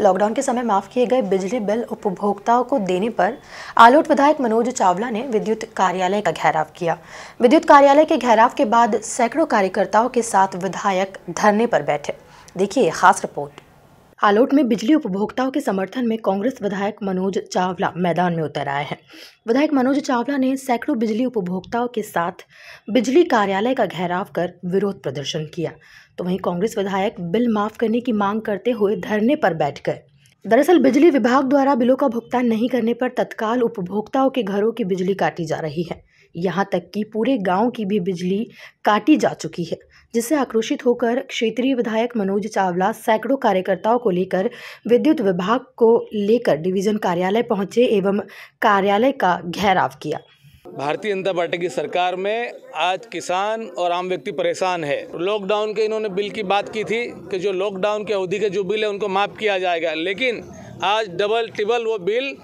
lockdown के समय माफ किए गए बिजली बिल उपभोक्ताओं को देने पर आलोट विधायक मनोज चावला ने विद्युत कार्यालय का घेराव किया विद्युत कार्यालय के घेराव के बाद सैकड़ों कार्यकर्ताओं के साथ विधायक धरने पर बैठे देखिए खास रिपोर्ट आलोट में बिजली उपभोक्ताओं के समर्थन में कांग्रेस विधायक मनोज चावला मैदान में उतर आए हैं विधायक मनोज चावला ने सैकड़ों बिजली उपभोक्ताओं के साथ बिजली कार्यालय का घेराव कर विरोध प्रदर्शन किया तो वहीं कांग्रेस विधायक बिल माफ करने की मांग करते हुए धरने पर बैठ गए दरअसल बिजली विभाग द्वारा बिलों का भुगतान नहीं करने पर तत्काल उपभोक्ताओं के घरों की बिजली काटी जा रही है यहाँ तक कि पूरे गांव की भी बिजली काटी जा चुकी है जिससे आक्रोशित होकर क्षेत्रीय विधायक मनोज चावला सैकड़ों कार्यकर्ताओं को लेकर विद्युत विभाग को लेकर डिवीजन कार्यालय पहुंचे एवं कार्यालय का घेराव किया भारतीय जनता पार्टी की सरकार में आज किसान और आम व्यक्ति परेशान है लॉकडाउन के इन्होंने बिल की बात की थी कि जो लॉकडाउन की अवधि के जो बिल है उनको माफ़ किया जाएगा लेकिन आज डबल ट्रिबल वो बिल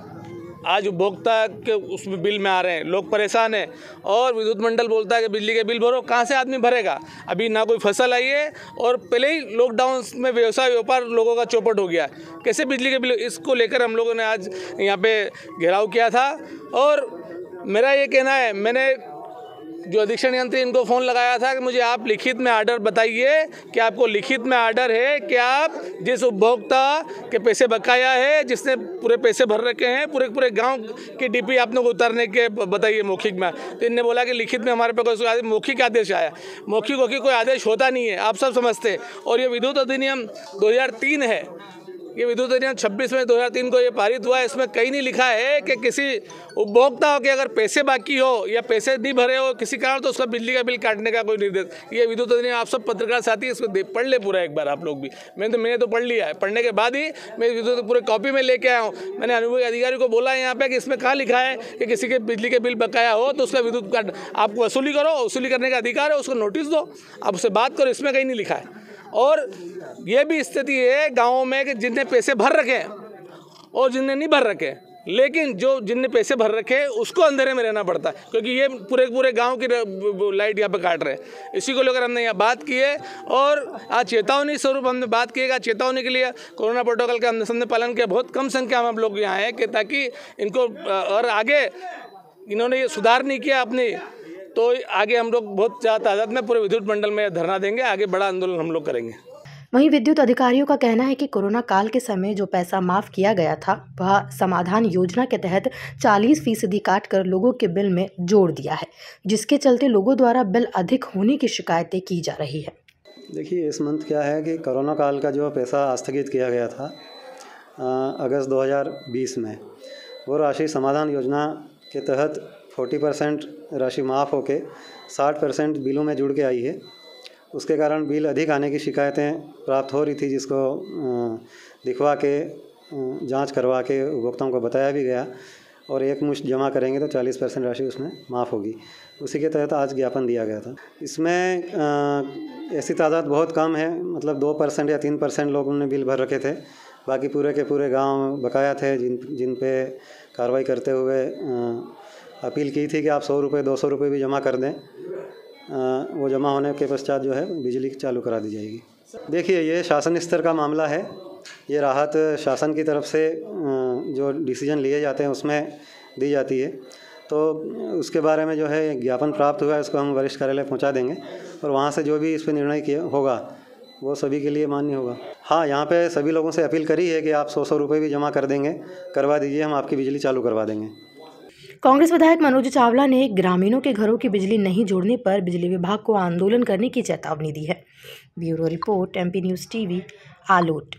आज उपभोक्ता के उसमें बिल में आ रहे हैं लोग परेशान हैं और विद्युत मंडल बोलता है कि बिजली के बिल भरो कहाँ से आदमी भरेगा अभी ना कोई फसल आई है और पहले ही लॉकडाउन में व्यवसाय व्यापार लोगों का चौपट हो गया कैसे बिजली के बिल इसको लेकर हम लोगों ने आज यहाँ पे घेराव किया था और मेरा ये कहना है मैंने जो अधीक्षण यंत्री इनको फ़ोन लगाया था कि मुझे आप लिखित में आर्डर बताइए कि आपको लिखित में आर्डर है कि आप जिस उपभोक्ता के पैसे बकाया है जिसने पूरे पैसे भर रखे हैं पूरे पूरे गांव की डीपी आप लोग उतारने के बताइए मौखिक में तो इनने बोला कि लिखित में हमारे पे कोई मौखिक आदेश आया मौखिक वोखिक कोई आदेश होता नहीं है आप सब समझते और ये विद्युत अधिनियम दो है ये विद्युत तो अधिनियम छब्बीस में 2003 को ये पारित हुआ है इसमें कहीं नहीं लिखा है कि किसी उपभोक्ता हो अगर पैसे बाकी हो या पैसे नहीं भरे हो किसी कारण तो उसका बिजली का बिल काटने का कोई निर्देश ये विद्युत तो अधिनियम आप सब पत्रकार साथी इसको पढ़ ले पूरा एक बार आप लोग भी मैंने तो मैंने तो पढ़ लिया है पढ़ने के बाद ही मैं विद्युत तो पूरे कॉपी में लेके आया हूँ मैंने अनुभवी अधिकारी को बोला है यहाँ पे कि इसमें कहाँ लिखा है कि किसी के बिजली के बिल बकाया हो तो उसका विद्युत काट आपको वसूली करो वसूली करने का अधिकार है उसको नोटिस दो आप उससे बात करो इसमें कहीं नहीं लिखा है और ये भी स्थिति है गाँव में कि जिनने पैसे भर रखे और जिनने नहीं भर रखे लेकिन जो जिनने पैसे भर रखे उसको अंधेरे में रहना पड़ता है क्योंकि ये पूरे पूरे गांव की लाइट यहाँ पे काट रहे हैं इसी को लेकर हमने यहाँ बात की है और आज चेतावनी स्वरूप हमने बात की है चेतावनी के लिए कोरोना प्रोटोकॉल का हमने सबने पालन किया बहुत कम संख्या में हम लोग यहाँ आए कि ताकि इनको और आगे इन्होंने ये सुधार नहीं किया अपनी तो आगे हम लोग बहुत ज़्यादा तादाद में पूरे विद्युत मंडल में धरना देंगे आगे बड़ा आंदोलन हम लोग करेंगे वहीं विद्युत अधिकारियों का कहना है कि कोरोना काल के समय जो पैसा माफ किया गया था वह समाधान योजना के तहत 40 फीसदी काट कर लोगों के बिल में जोड़ दिया है जिसके चलते लोगों द्वारा बिल अधिक होने की शिकायतें की जा रही है देखिए इस मंथ क्या है कि कोरोना काल का जो पैसा स्थगित किया गया था अगस्त दो में वो राशि समाधान योजना के तहत फोर्टी परसेंट राशि माफ़ होके साठ परसेंट बिलों में जुड़ के आई है उसके कारण बिल अधिक आने की शिकायतें प्राप्त हो रही थी जिसको दिखवा के जांच करवा के उपभोक्ताओं को बताया भी गया और एक मुश्त जमा करेंगे तो 40 परसेंट राशि उसमें माफ़ होगी उसी के तहत आज ज्ञापन दिया गया था इसमें ऐसी तादाद बहुत कम है मतलब दो परसेंट या तीन परसेंट लोगों ने बिल भर रखे थे बाकी पूरे के पूरे गांव बकाया थे जिन जिन पे कार्रवाई करते हुए अपील की थी कि आप सौ रुपये दो सौ रुपये भी जमा कर दें आ, वो जमा होने के पश्चात जो है बिजली चालू करा दी जाएगी देखिए ये शासन स्तर का मामला है ये राहत शासन की तरफ से जो डिसीजन लिए जाते हैं उसमें दी जाती है तो उसके बारे में जो है ज्ञापन प्राप्त हुआ है उसको हम वरिष्ठ कार्यालय पहुंचा देंगे और वहाँ से जो भी इस पर निर्णय किया होगा वो सभी के लिए मान्य होगा हाँ यहाँ पे सभी लोगों से अपील करी है कि आप सौ सौ रुपये भी जमा कर देंगे करवा दीजिए हम आपकी बिजली चालू करवा देंगे कांग्रेस विधायक मनोज चावला ने ग्रामीणों के घरों की बिजली नहीं जोड़ने पर बिजली विभाग को आंदोलन करने की चेतावनी दी है bureau report MP news TV Alot